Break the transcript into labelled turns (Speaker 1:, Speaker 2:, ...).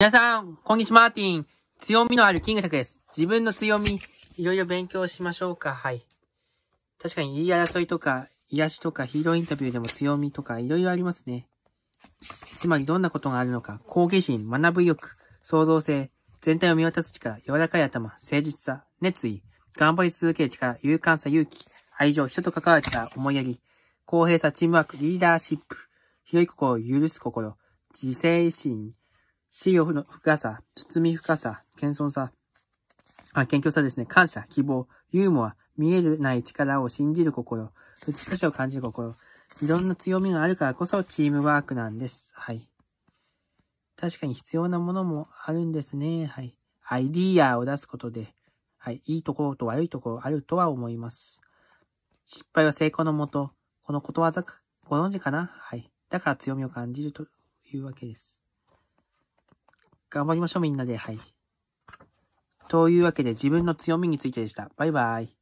Speaker 1: 皆さん、こんにちは、マーティン。強みのあるキングタクです。自分の強み、いろいろ勉強しましょうか。はい。確かに、言い争いとか、癒しとか、ヒーローインタビューでも強みとか、いろいろありますね。つまり、どんなことがあるのか、好奇心、学ぶ意欲、創造性、全体を見渡す力、柔らかい頭、誠実さ、熱意、頑張り続ける力、勇敢さ、勇気、愛情、人と関わる力、思いやり、公平さ、チームワーク、リーダーシップ、広い心を許す心、自制心、資料の深さ、包み深さ、謙遜さ、あ、謙虚さですね。感謝、希望、ユーモア、見えるない力を信じる心、美しさを感じる心。いろんな強みがあるからこそチームワークなんです。はい。確かに必要なものもあるんですね。はい。アイディアを出すことで、はい。いいところと悪いところあるとは思います。失敗は成功のもと。このことわざ、ご存知かなはい。だから強みを感じるというわけです。頑張りましょうみんなで。はい。というわけで自分の強みについてでした。バイバイ。